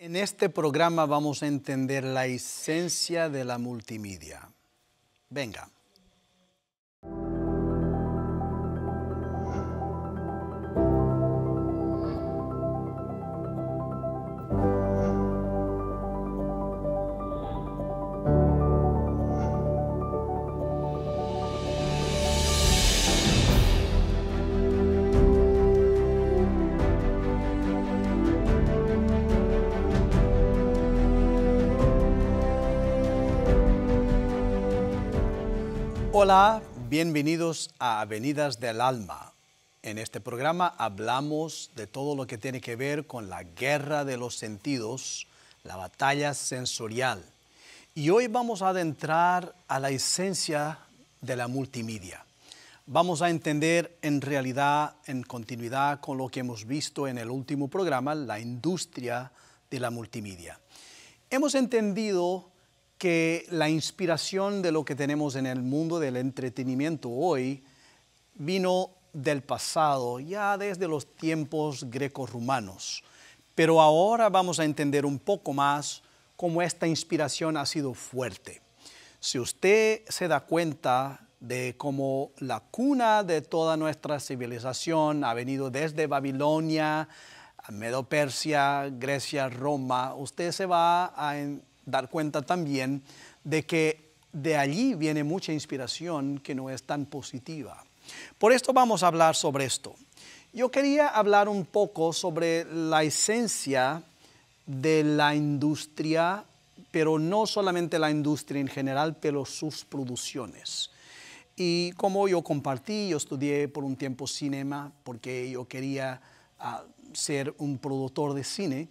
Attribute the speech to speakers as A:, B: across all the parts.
A: En este programa vamos a entender la esencia de la multimedia. Venga. Hola, bienvenidos a Avenidas del Alma. En este programa hablamos de todo lo que tiene que ver con la guerra de los sentidos, la batalla sensorial. Y hoy vamos a adentrar a la esencia de la multimedia. Vamos a entender en realidad, en continuidad con lo que hemos visto en el último programa, la industria de la multimedia. Hemos entendido que la inspiración de lo que tenemos en el mundo del entretenimiento hoy vino del pasado, ya desde los tiempos greco Pero ahora vamos a entender un poco más cómo esta inspiración ha sido fuerte. Si usted se da cuenta de cómo la cuna de toda nuestra civilización ha venido desde Babilonia, Medo Persia, Grecia, Roma, usted se va a dar cuenta también de que de allí viene mucha inspiración que no es tan positiva. Por esto vamos a hablar sobre esto. Yo quería hablar un poco sobre la esencia de la industria, pero no solamente la industria en general, pero sus producciones. Y como yo compartí, yo estudié por un tiempo cinema porque yo quería ah, ser un productor de cine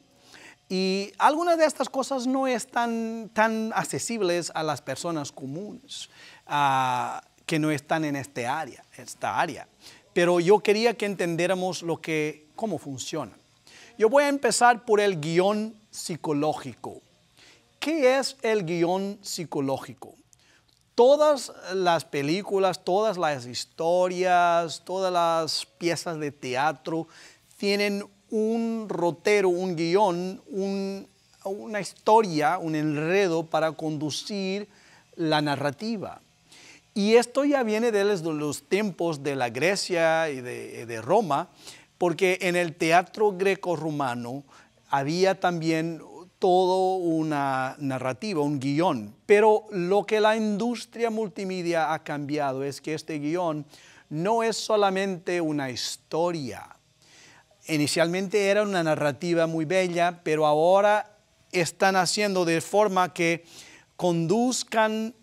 A: y algunas de estas cosas no están tan accesibles a las personas comunes ah, que no están en este área, esta área. Pero yo quería que entendiéramos lo que, cómo funciona. Yo voy a empezar por el guión psicológico. ¿Qué es el guión psicológico? Todas las películas, todas las historias, todas las piezas de teatro tienen un rotero, un guión, una historia, un enredo para conducir la narrativa. Y esto ya viene de los tiempos de la Grecia y de, de Roma, porque en el teatro greco-romano había también toda una narrativa, un guión. Pero lo que la industria multimedia ha cambiado es que este guión no es solamente una historia, inicialmente era una narrativa muy bella, pero ahora están haciendo de forma que conduzcan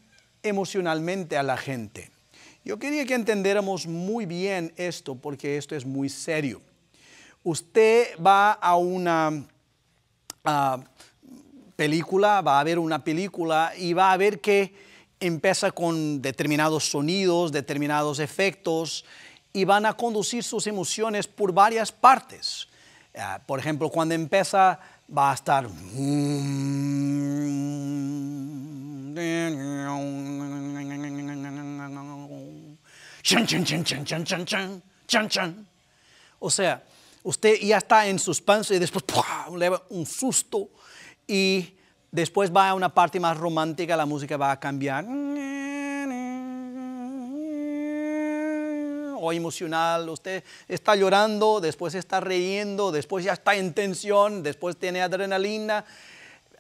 A: emocionalmente a la gente. Yo quería que entendiéramos muy bien esto, porque esto es muy serio. Usted va a una película, va a ver una película y va a ver que empieza con determinados sonidos, determinados efectos, y van a conducir sus emociones por varias partes. Eh, por ejemplo, cuando empieza va a estar... O sea, usted ya está en suspenso y después le da un susto y después va a una parte más romántica, la música va a cambiar. emocional, usted está llorando, después está reyendo después ya está en tensión, después tiene adrenalina.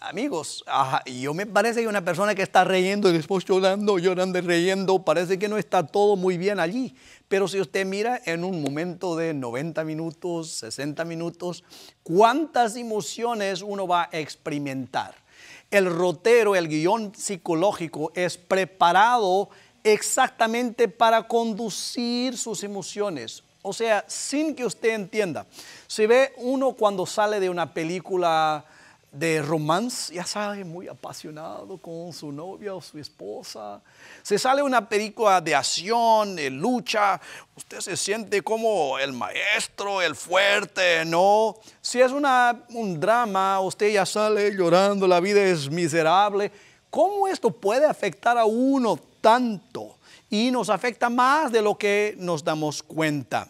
A: Amigos, yo me parece que una persona que está reyendo y después llorando, llorando y riendo, parece que no está todo muy bien allí. Pero si usted mira en un momento de 90 minutos, 60 minutos, cuántas emociones uno va a experimentar. El rotero, el guión psicológico es preparado exactamente para conducir sus emociones. O sea, sin que usted entienda. Se ve uno cuando sale de una película de romance, ya sabe, muy apasionado con su novia o su esposa. Se sale una película de acción, de lucha, usted se siente como el maestro, el fuerte, ¿no? Si es una, un drama, usted ya sale llorando, la vida es miserable. ¿Cómo esto puede afectar a uno tanto y nos afecta más de lo que nos damos cuenta.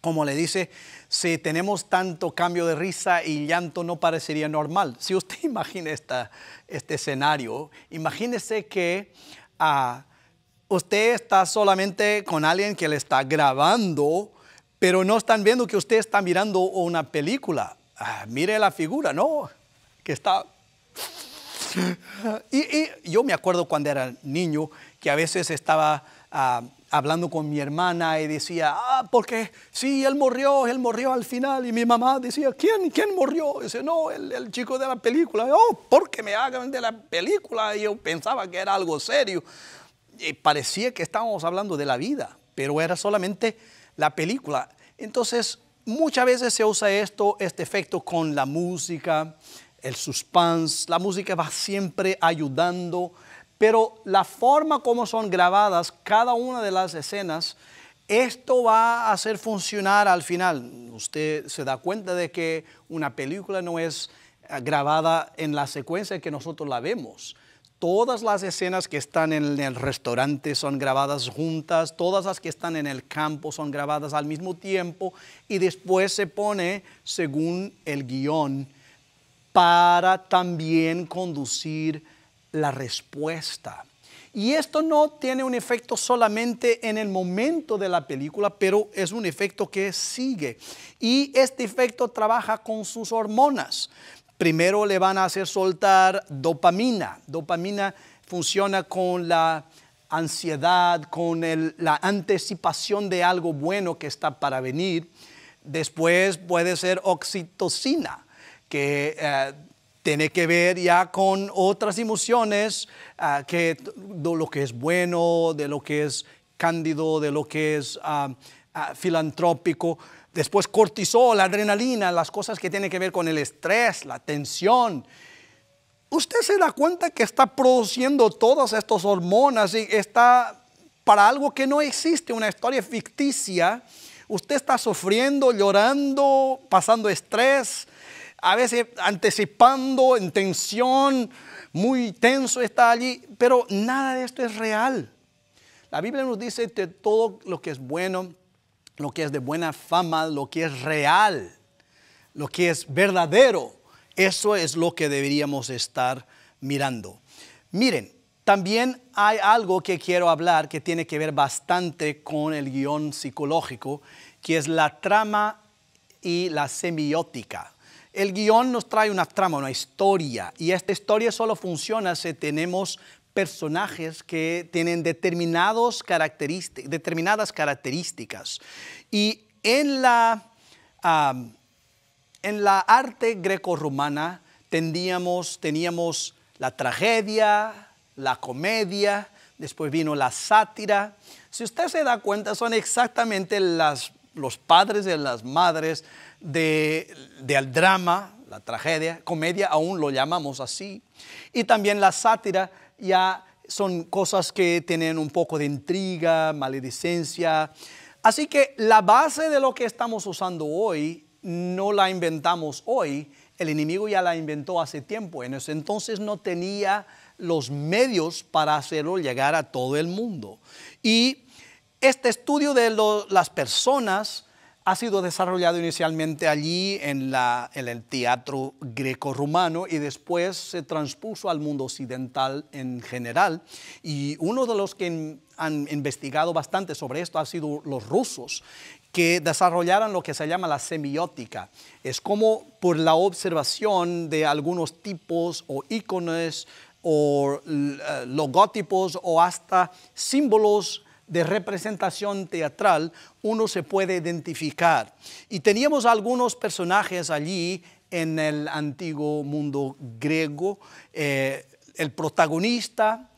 A: Como le dice, si tenemos tanto cambio de risa y llanto no parecería normal. Si usted imagina este escenario, imagínese que ah, usted está solamente con alguien que le está grabando, pero no están viendo que usted está mirando una película. Ah, mire la figura, ¿no? Que está y, yo me acuerdo cuando era niño que a veces estaba ah, hablando con mi hermana y decía, ah, porque sí, él murió, él murió al final. Y mi mamá decía, ¿quién, quién murió? Y dice, no, el, chico de la película. oh, porque me hagan de la película? Y yo pensaba que era algo serio. Y parecía que estábamos hablando de la vida, pero era solamente la película. Entonces, muchas veces se usa esto, este efecto con la música, el suspense, la música va siempre ayudando, pero la forma como son grabadas cada una de las escenas, esto va a hacer funcionar al final. Usted se da cuenta de que una película no es eh, grabada en la secuencia que nosotros la vemos. Todas las escenas que están en el restaurante son grabadas juntas, todas las que están en el campo son grabadas al mismo tiempo y después se pone según el guión para también conducir la respuesta. Y esto no tiene un efecto solamente en el momento de la película, pero es un efecto que sigue. Y este efecto trabaja con sus hormonas. Primero le van a hacer soltar dopamina. Dopamina funciona con la ansiedad, con la anticipación de algo bueno que está para venir. Después puede ser oxitocina que eh, tiene que ver ya con otras emociones, eh, que, de lo que es bueno, de lo que es cándido, de lo que es ah, filantrópico. Después cortisol, adrenalina, las cosas que tienen que ver con el estrés, la tensión. Usted se da cuenta que está produciendo todas estas hormonas y está para algo que no existe, una historia ficticia. Usted está sufriendo, llorando, pasando estrés, a veces anticipando, en tensión, muy tenso está allí, pero nada de esto es real. La Biblia nos dice que todo lo que es bueno, lo que es de buena fama, lo que es real, lo que es verdadero, eso es lo que deberíamos estar mirando. Miren, también hay algo que quiero hablar que tiene que ver bastante con el guión psicológico, que es la trama y la semiótica. El guión nos trae una trama, una historia, y esta historia solo funciona si tenemos personajes que tienen determinados determinadas características. Y en la, en la arte greco-romana teníamos, teníamos la tragedia, la comedia, después vino la sátira. Si usted se da cuenta, son exactamente las, los padres de las madres de, del drama, la tragedia, comedia aún lo llamamos así, y también la sátira ya son cosas que tienen un poco de intriga, maledicencia. Así que la base de lo que estamos usando hoy no la inventamos hoy, el enemigo ya la inventó hace tiempo, en ese entonces no tenía los medios para hacerlo llegar a todo el mundo. Y este estudio de las personas ha sido desarrollado inicialmente allí en, el teatro greco-romano y después se transpuso al mundo occidental en general. Y uno de los que han investigado bastante sobre esto ha sido los rusos, que desarrollaron lo que se llama la semiótica. Es como por la observación de algunos tipos o íconos o eh, logotipos o hasta símbolos de representación teatral uno se puede identificar. Y teníamos algunos personajes allí en el antiguo mundo griego. Eh, el protagonista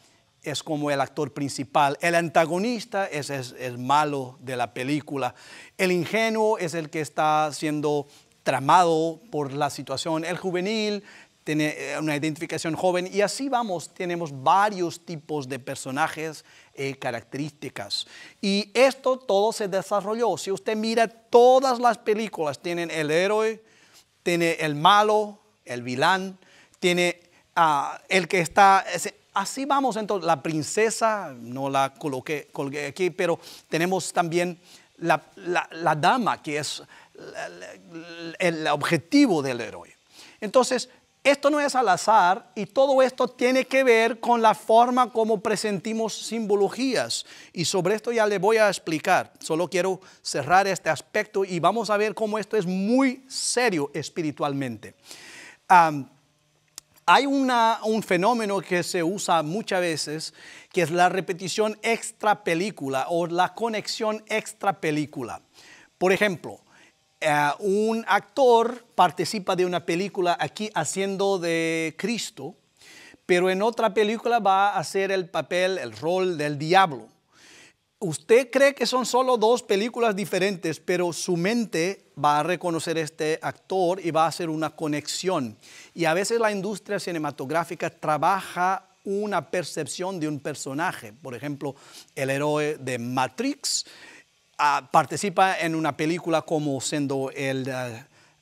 A: es como el actor principal, el antagonista es el malo de la película, el ingenuo es el que está siendo tramado por la situación, el juvenil tiene eh, una identificación joven y así vamos, tenemos varios tipos de personajes, eh, características. Y esto todo se desarrolló. Si usted mira todas las películas, tienen el héroe, tiene el malo, el vilán, tiene ah, el que está... así vamos, entonces, la princesa, no la coloqué, colgué aquí, pero tenemos también la, dama, que es el objetivo del héroe. Entonces, esto no es al azar y todo esto tiene que ver con la forma como presentimos simbologías. Y sobre esto ya le voy a explicar. Solo quiero cerrar este aspecto y vamos a ver cómo esto es muy serio espiritualmente. hay un fenómeno que se usa muchas veces, que es la repetición extra película o la conexión extra película. Por ejemplo, eh, un actor participa de una película aquí haciendo de Cristo, pero en otra película va a hacer el papel, el rol del diablo. Usted cree que son solo dos películas diferentes, pero su mente va a reconocer este actor y va a hacer una conexión. Y a veces la industria cinematográfica trabaja una percepción de un personaje. Por ejemplo, el héroe de Matrix Ah, participa en una película como siendo el,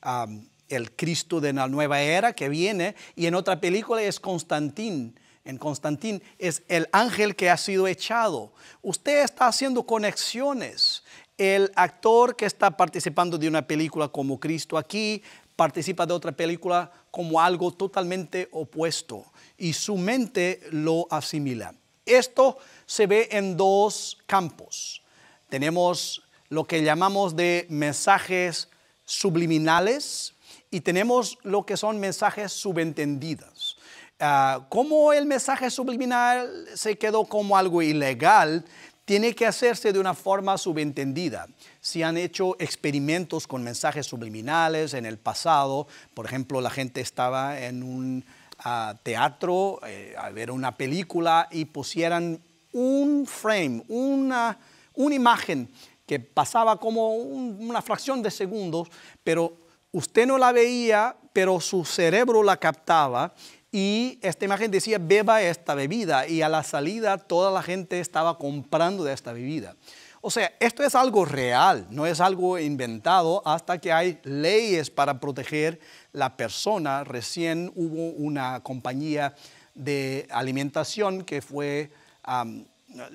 A: ah, el Cristo de la nueva era que viene, y en otra película es Constantín. En Constantín es el ángel que ha sido echado. Usted está haciendo conexiones. El actor que está participando de una película como Cristo aquí participa de otra película como algo totalmente opuesto y su mente lo asimila. Esto se ve en dos campos tenemos lo que llamamos de mensajes subliminales y tenemos lo que son mensajes subentendidos. Ah, como el mensaje subliminal se quedó como algo ilegal, tiene que hacerse de una forma subentendida. Si han hecho experimentos con mensajes subliminales en el pasado. Por ejemplo, la gente estaba en un ah, teatro eh, a ver una película y pusieran un frame, una una imagen que pasaba como una fracción de segundos, pero usted no la veía, pero su cerebro la captaba y esta imagen decía, beba esta bebida. Y a la salida toda la gente estaba comprando de esta bebida. O sea, esto es algo real, no es algo inventado hasta que hay leyes para proteger la persona. Recién hubo una compañía de alimentación que fue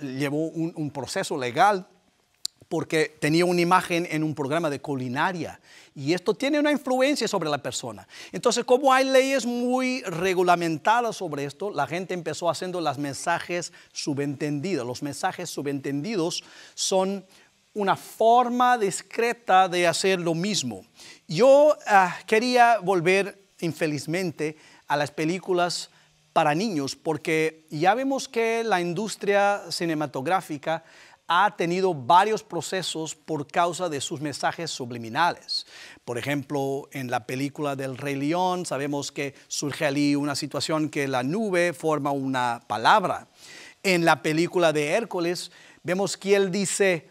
A: llevó un, proceso legal porque tenía una imagen en un programa de culinaria y esto tiene una influencia sobre la persona. Entonces, como hay leyes muy regulamentadas sobre esto, la gente empezó haciendo los mensajes subentendidos. Los mensajes subentendidos son una forma discreta de hacer lo mismo. Yo ah, quería volver, infelizmente, a las películas para niños, porque ya vemos que la industria cinematográfica ha tenido varios procesos por causa de sus mensajes subliminales. Por ejemplo, en la película del Rey León sabemos que surge allí una situación que la nube forma una palabra. En la película de Hércules vemos que él dice,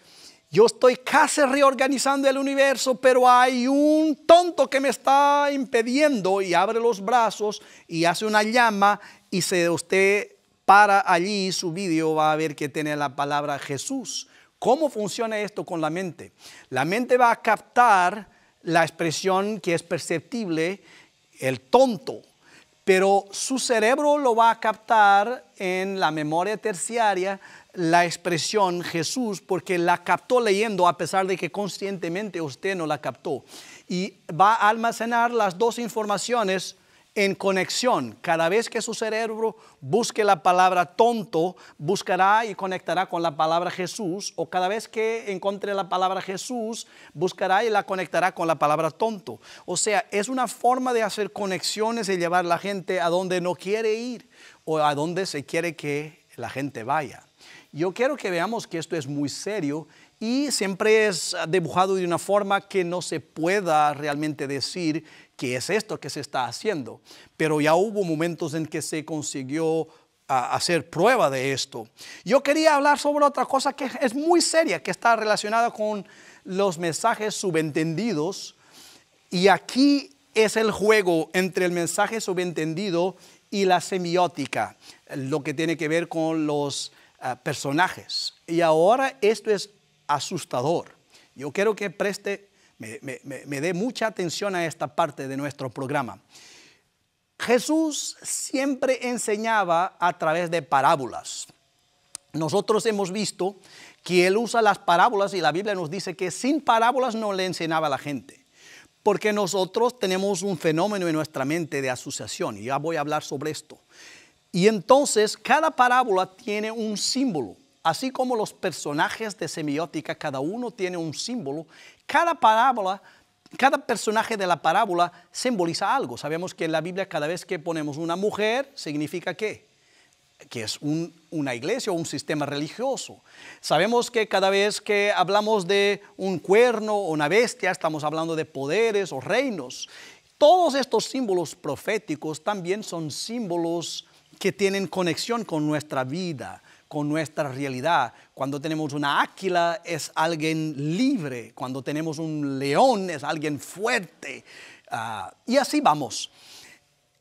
A: yo estoy casi reorganizando el universo, pero hay un tonto que me está impediendo y abre los brazos y hace una llama y se usted para allí su vídeo va a ver que tiene la palabra Jesús. ¿Cómo funciona esto con la mente? La mente va a captar la expresión que es perceptible, el tonto, pero su cerebro lo va a captar en la memoria terciaria la expresión Jesús porque la captó leyendo a pesar de que conscientemente usted no la captó. Y va a almacenar las dos informaciones en conexión. Cada vez que su cerebro busque la palabra tonto, buscará y conectará con la palabra Jesús, o cada vez que encuentre la palabra Jesús, buscará y la conectará con la palabra tonto. O sea, es una forma de hacer conexiones y llevar a la gente a donde no quiere ir o a donde se quiere que la gente vaya. Yo quiero que veamos que esto es muy serio y siempre es dibujado de una forma que no se pueda realmente decir ¿qué es esto que se está haciendo? Pero ya hubo momentos en que se consiguió ah, hacer prueba de esto. Yo quería hablar sobre otra cosa que es muy seria, que está relacionada con los mensajes subentendidos. Y aquí es el juego entre el mensaje subentendido y la semiótica, lo que tiene que ver con los ah, personajes. Y ahora esto es asustador. Yo quiero que preste me, dé mucha atención a esta parte de nuestro programa. Jesús siempre enseñaba a través de parábolas. Nosotros hemos visto que Él usa las parábolas y la Biblia nos dice que sin parábolas no le enseñaba a la gente. Porque nosotros tenemos un fenómeno en nuestra mente de asociación y ya voy a hablar sobre esto. Y entonces cada parábola tiene un símbolo. Así como los personajes de semiótica, cada uno tiene un símbolo, cada parábola cada personaje de la parábola simboliza algo. Sabemos que en la Biblia cada vez que ponemos una mujer, significa qué? Que es una iglesia o un sistema religioso. Sabemos que cada vez que hablamos de un cuerno o una bestia, estamos hablando de poderes o reinos. Todos estos símbolos proféticos también son símbolos que tienen conexión con nuestra vida con nuestra realidad. Cuando tenemos una águila es alguien libre, cuando tenemos un león es alguien fuerte. Ah, y así vamos.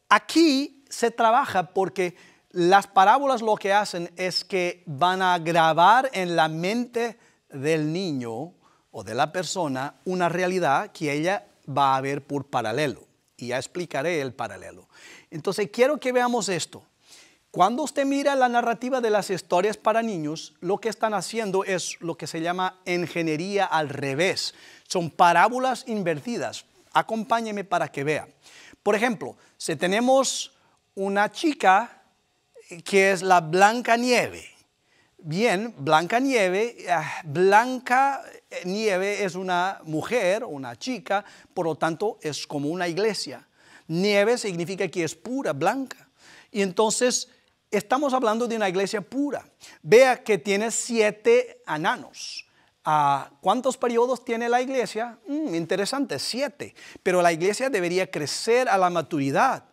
A: Aquí se trabaja porque las parábolas lo que hacen es que van a grabar en la mente del niño o de la persona una realidad que ella va a ver por paralelo. Y ya explicaré el paralelo. Entonces quiero que veamos esto. Cuando usted mira la narrativa de las historias para niños, lo que están haciendo es lo que se llama ingeniería al revés. Son parábolas invertidas. Acompáñeme para que vean. Por ejemplo, si tenemos una chica que es la Blanca Nieve. Bien, Blanca Nieve, eh, Blanca Nieve es una mujer, una chica, por lo tanto es como una iglesia. Nieve significa que es pura, blanca. Y entonces Estamos hablando de una iglesia pura. Vea que tiene siete ananos. Ah, ¿Cuántos periodos tiene la iglesia? Mm, interesante, siete. Pero la iglesia debería crecer a la maturidad.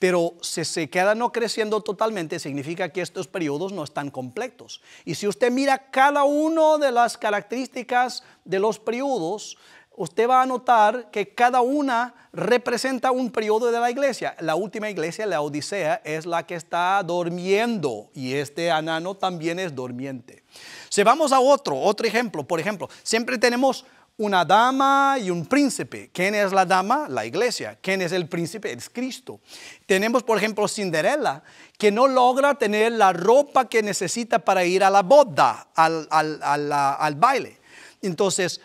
A: Pero si se queda no creciendo totalmente, significa que estos periodos no están completos. Y si usted mira cada una de las características de los periodos, usted va a notar que cada una representa un periodo de la iglesia. La última iglesia, la Odisea, es la que está durmiendo y este Anano también es durmiente. Si vamos a otro, otro ejemplo, por ejemplo, siempre tenemos una dama y un príncipe. ¿Quién es la dama? La iglesia. ¿Quién es el príncipe? Es Cristo. Tenemos, por ejemplo, Cinderella, que no logra tener la ropa que necesita para ir a la boda, al, al baile. Entonces,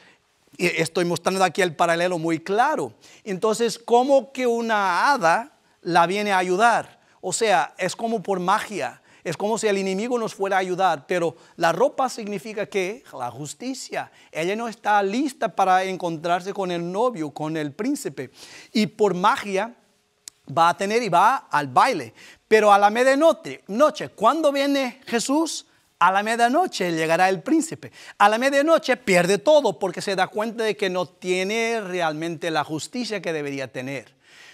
A: Estoy mostrando aquí el paralelo muy claro. Entonces, ¿cómo que una hada la viene a ayudar? O sea, es como por magia. Es como si el enemigo nos fuera a ayudar, pero la ropa significa que la justicia. Ella no está lista para encontrarse con el novio, con el príncipe. Y por magia va a tener y va al baile. Pero a la medianoche, noche, cuando viene Jesús, a la medianoche llegará el príncipe. A la medianoche pierde todo porque se da cuenta de que no tiene realmente la justicia que debería tener.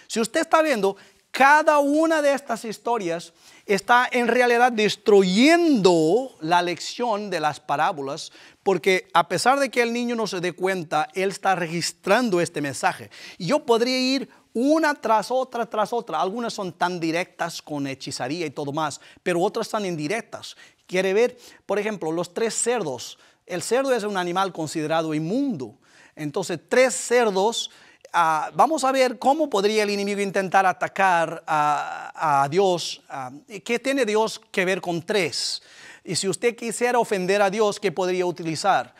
A: Si usted está viendo, cada una de estas historias está en realidad destruyendo la lección de las parábolas, porque a pesar de que el niño no se dé cuenta, él está registrando este mensaje. yo podría ir una tras otra, tras otra. Algunas son tan directas con hechizaría y todo más, pero otras están indirectas quiere ver, por ejemplo, los tres cerdos. El cerdo es un animal considerado inmundo. Entonces, tres cerdos, ah, vamos a ver cómo podría el enemigo intentar atacar a, Dios. Ah, ¿Qué tiene Dios que ver con tres? Y si usted quisiera ofender a Dios, ¿qué podría utilizar?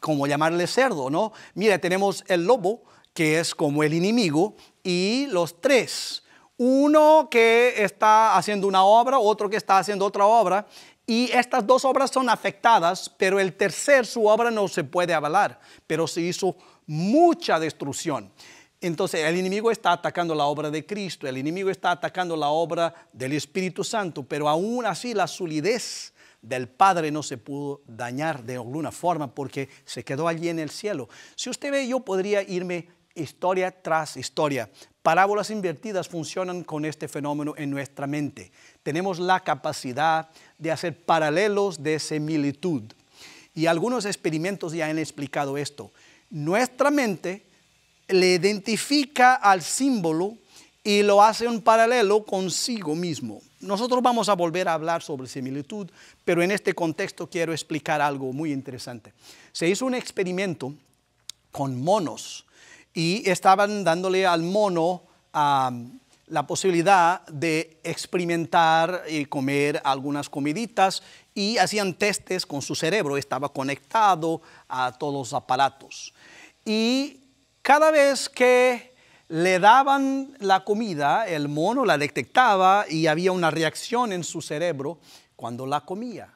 A: Como llamarle cerdo, ¿no? Mira, tenemos el lobo, que es como el enemigo, y los tres. Uno que está haciendo una obra, otro que está haciendo otra obra, y estas dos obras son afectadas, pero el tercer, su obra no se puede avalar, pero se hizo mucha destrucción. Entonces el enemigo está atacando la obra de Cristo, el enemigo está atacando la obra del Espíritu Santo, pero aún así la solidez del Padre no se pudo dañar de alguna forma porque se quedó allí en el cielo. Si usted ve, yo podría irme historia tras historia, Parábolas invertidas funcionan con este fenómeno en nuestra mente. Tenemos la capacidad de hacer paralelos de similitud. Y algunos experimentos ya han explicado esto. Nuestra mente le identifica al símbolo y lo hace un paralelo consigo mismo. Nosotros vamos a volver a hablar sobre similitud, pero en este contexto quiero explicar algo muy interesante. Se hizo un experimento con monos y estaban dándole al mono la posibilidad de experimentar y comer algunas comiditas y hacían testes con su cerebro, estaba conectado a todos los aparatos. Y cada vez que le daban la comida, el mono la detectaba y había una reacción en su cerebro cuando la comía.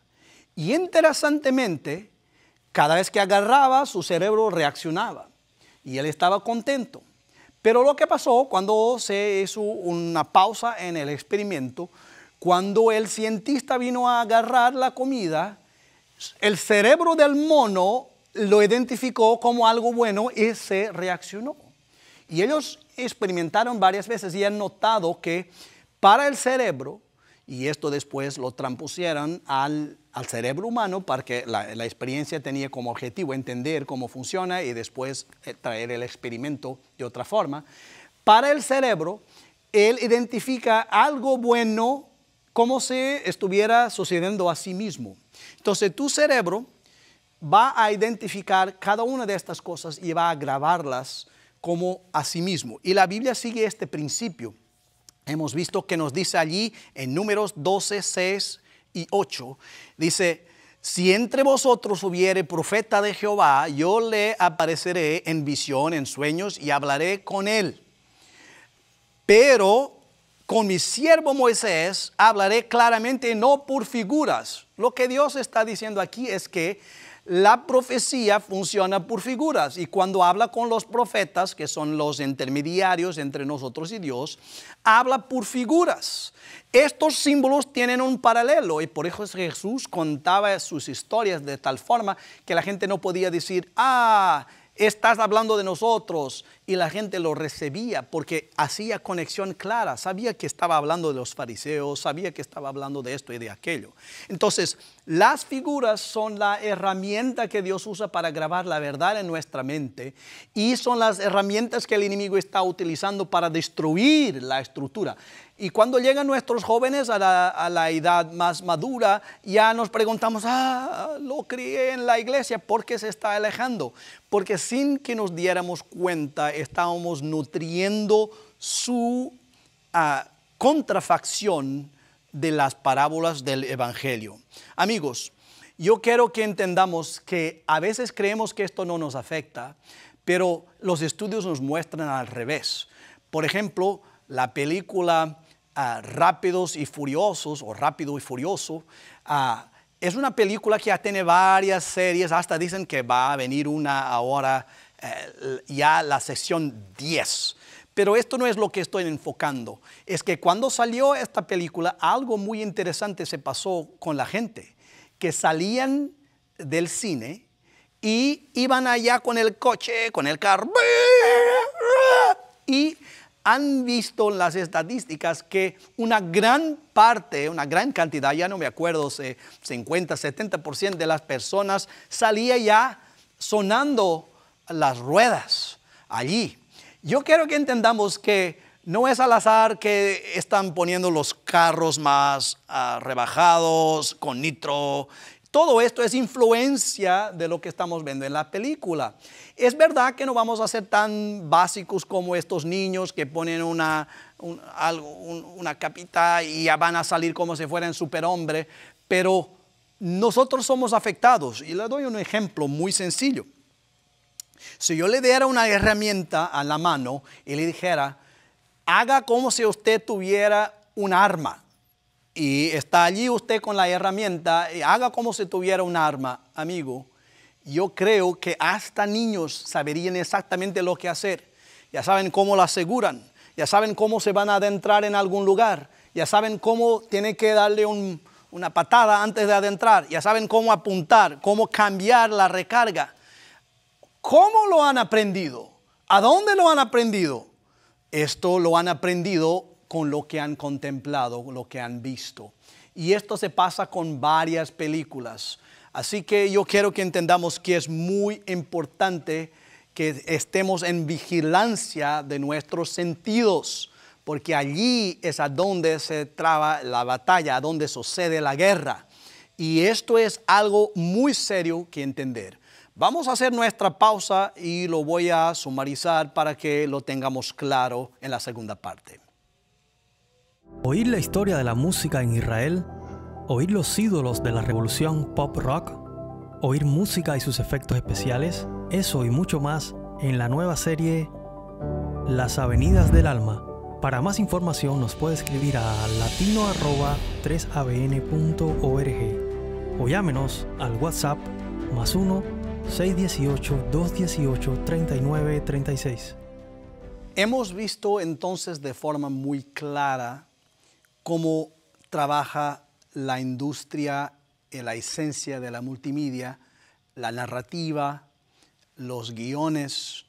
A: Y interesantemente, cada vez que agarraba, su cerebro reaccionaba y él estaba contento. Pero lo que pasó cuando se hizo una pausa en el experimento, cuando el cientista vino a agarrar la comida, el cerebro del mono lo identificó como algo bueno y se reaccionó. Y ellos experimentaron varias veces y han notado que para el cerebro y esto después lo transpusieron al, cerebro humano para que la, la, experiencia tenía como objetivo entender cómo funciona y después eh, traer el experimento de otra forma. Para el cerebro, él identifica algo bueno como si estuviera sucediendo a sí mismo. Entonces tu cerebro va a identificar cada una de estas cosas y va a grabarlas como a sí mismo. Y la Biblia sigue este principio. Hemos visto que nos dice allí en números 12, 6 y 8, dice, si entre vosotros hubiere profeta de Jehová, yo le apareceré en visión, en sueños, y hablaré con él. Pero con mi siervo Moisés hablaré claramente, no por figuras. Lo que Dios está diciendo aquí es que la profecía funciona por figuras y cuando habla con los profetas, que son los intermediarios entre nosotros y Dios, habla por figuras. Estos símbolos tienen un paralelo y por eso Jesús contaba sus historias de tal forma que la gente no podía decir, ah, estás hablando de nosotros y la gente lo recibía porque hacía conexión clara, sabía que estaba hablando de los fariseos, sabía que estaba hablando de esto y de aquello. Entonces, las figuras son la herramienta que Dios usa para grabar la verdad en nuestra mente y son las herramientas que el enemigo está utilizando para destruir la estructura. Y cuando llegan nuestros jóvenes a la, edad más madura, ya nos preguntamos, ah, lo crié en la iglesia, ¿por qué se está alejando? Porque sin que nos diéramos cuenta, estábamos nutriendo su ah, contrafacción de las parábolas del Evangelio. Amigos, yo quiero que entendamos que a veces creemos que esto no nos afecta, pero los estudios nos muestran al revés. Por ejemplo, la película ah, Rápidos y Furiosos o Rápido y Furioso ah, es una película que ya tiene varias series, hasta dicen que va a venir una ahora, eh, ya la sección 10 pero esto no es lo que estoy enfocando. Es que cuando salió esta película, algo muy interesante se pasó con la gente, que salían del cine y iban allá con el coche, con el carro. Y han visto las estadísticas que una gran parte, una gran cantidad, ya no me acuerdo, 50, 70% de las personas salía ya sonando las ruedas allí. Yo quiero que entendamos que no es al azar que están poniendo los carros más ah, rebajados, con nitro. Todo esto es influencia de lo que estamos viendo en la película. Es verdad que no vamos a ser tan básicos como estos niños que ponen una, una capita y ya van a salir como si fueran superhombres, pero nosotros somos afectados. Y les doy un ejemplo muy sencillo. Si yo le diera una herramienta a la mano y le dijera, haga como si usted tuviera un arma. Y está allí usted con la herramienta, y haga como si tuviera un arma, amigo. Yo creo que hasta niños saberían exactamente lo que hacer. Ya saben cómo la aseguran, ya saben cómo se van a adentrar en algún lugar, ya saben cómo tiene que darle una patada antes de adentrar, ya saben cómo apuntar, cómo cambiar la recarga ¿Cómo lo han aprendido? ¿A dónde lo han aprendido? Esto lo han aprendido con lo que han contemplado, lo que han visto. Y esto se pasa con varias películas. Así que yo quiero que entendamos que es muy importante que estemos en vigilancia de nuestros sentidos, porque allí es a donde se traba la batalla, a donde sucede la guerra. Y esto es algo muy serio que entender. Vamos a hacer nuestra pausa y lo voy a sumarizar para que lo tengamos claro en la segunda parte. Oír la historia de la música en Israel, oír los ídolos de la revolución pop rock, oír música y sus efectos especiales, eso y mucho más en la nueva serie Las Avenidas del Alma. Para más información nos puede escribir a latino3abn.org o llámenos al WhatsApp más 1 618-218-3936. Hemos visto entonces de forma muy clara cómo trabaja la industria, eh, la esencia de la multimedia, la narrativa, los guiones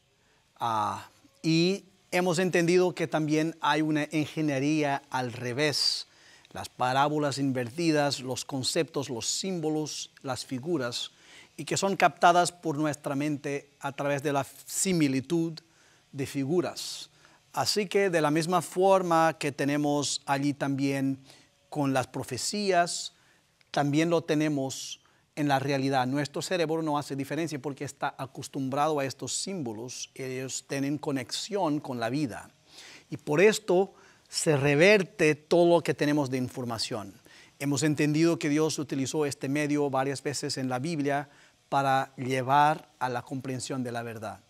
A: ah, y hemos entendido que también hay una ingeniería al revés, las parábolas invertidas, los conceptos, los símbolos, las figuras y que son captadas por nuestra mente a través de la similitud de figuras. Así que de la misma forma que tenemos allí también con las profecías, también lo tenemos en la realidad. Nuestro cerebro no hace diferencia porque está acostumbrado a estos símbolos. Ellos tienen conexión con la vida. Y por esto se reverte todo lo que tenemos de información. Hemos entendido que Dios utilizó este medio varias veces en la Biblia para llevar a la comprensión de la verdad.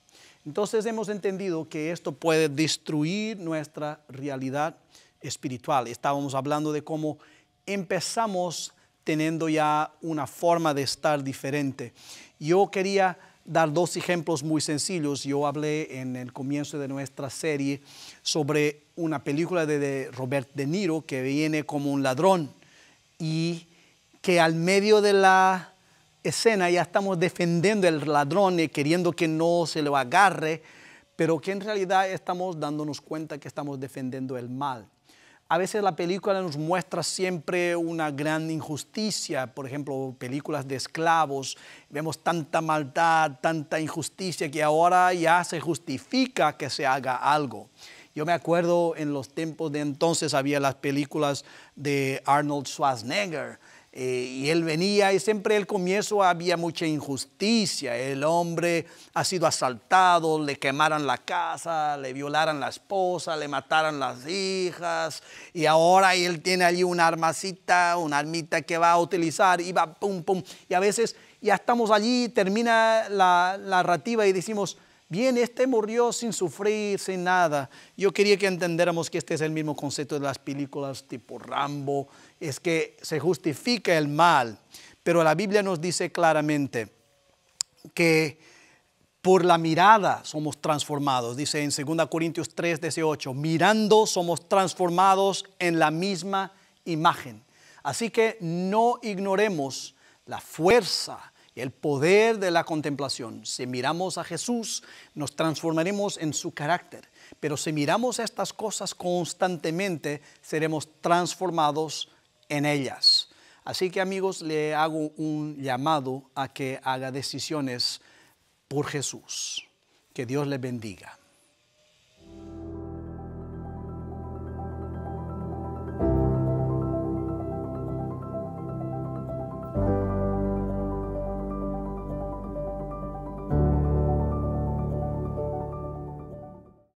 A: Entonces hemos entendido que esto puede destruir nuestra realidad espiritual. Estábamos hablando de cómo empezamos teniendo ya una forma de estar diferente. Yo quería dar dos ejemplos muy sencillos. Yo hablé en el comienzo de nuestra serie sobre una película de, Robert De Niro que viene como un ladrón y que al medio de la escena ya estamos defendiendo el ladrón y queriendo que no se lo agarre, pero que en realidad estamos dándonos cuenta que estamos defendiendo el mal. A veces la película nos muestra siempre una gran injusticia, por ejemplo, películas de esclavos, vemos tanta maldad, tanta injusticia que ahora ya se justifica que se haga algo. Yo me acuerdo en los tiempos de entonces había las películas de Arnold Schwarzenegger, eh, y él venía y siempre al comienzo había mucha injusticia. El hombre ha sido asaltado, le quemaron la casa, le violaron la esposa, le mataron las hijas. Y ahora él tiene allí una armacita, una armita que va a utilizar y va pum, pum. Y a veces ya estamos allí, termina la, la narrativa y decimos, bien, este murió sin sufrir, sin nada. Yo quería que entendiéramos que este es el mismo concepto de las películas tipo Rambo es que se justifica el mal, pero la Biblia nos dice claramente que por la mirada somos transformados. Dice en 2 Corintios 3, 18, mirando somos transformados en la misma imagen. Así que no ignoremos la fuerza y el poder de la contemplación. Si miramos a Jesús, nos transformaremos en su carácter. Pero si miramos estas cosas constantemente, seremos transformados en ellas. Así que amigos, le hago un llamado a que haga decisiones por Jesús. Que Dios les bendiga.